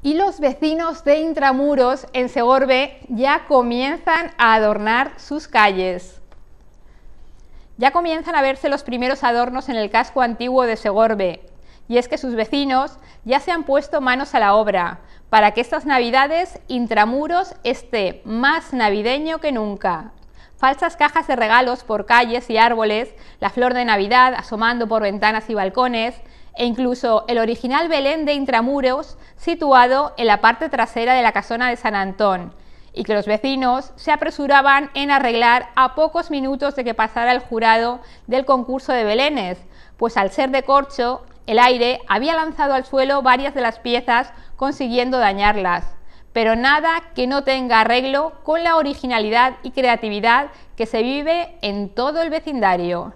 Y los vecinos de Intramuros, en Segorbe, ya comienzan a adornar sus calles. Ya comienzan a verse los primeros adornos en el casco antiguo de Segorbe, y es que sus vecinos ya se han puesto manos a la obra para que estas navidades Intramuros esté más navideño que nunca. Falsas cajas de regalos por calles y árboles, la flor de Navidad asomando por ventanas y balcones, e incluso el original Belén de Intramuros situado en la parte trasera de la casona de San Antón, y que los vecinos se apresuraban en arreglar a pocos minutos de que pasara el jurado del concurso de Belénes, pues al ser de corcho, el aire había lanzado al suelo varias de las piezas consiguiendo dañarlas, pero nada que no tenga arreglo con la originalidad y creatividad que se vive en todo el vecindario.